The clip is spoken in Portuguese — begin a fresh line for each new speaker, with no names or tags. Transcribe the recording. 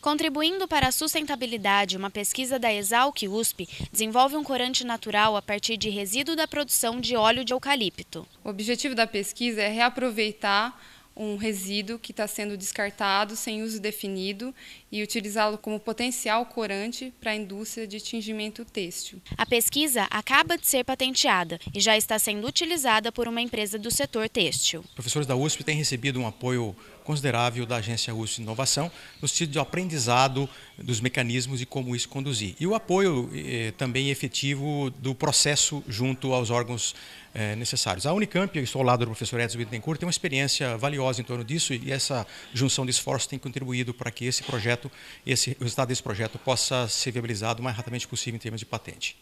Contribuindo para a sustentabilidade, uma pesquisa da Exalc USP desenvolve um corante natural a partir de resíduo da produção de óleo de
eucalipto. O objetivo da pesquisa é reaproveitar um resíduo que está sendo descartado sem uso definido e utilizá-lo como potencial corante para a indústria de tingimento têxtil. A pesquisa acaba de ser patenteada e já está sendo
utilizada por uma empresa do setor têxtil.
Professores da USP têm recebido um apoio considerável da agência USP Inovação no sentido de aprendizado dos mecanismos e como isso conduzir. E o apoio eh, também efetivo do processo junto aos órgãos eh, necessários. A Unicamp, eu estou ao lado do professor Edson Bittencourt, tem uma experiência valiosa em torno disso e essa junção de esforços tem contribuído para que esse projeto, esse o resultado desse projeto possa ser viabilizado o mais rapidamente possível em termos de patente.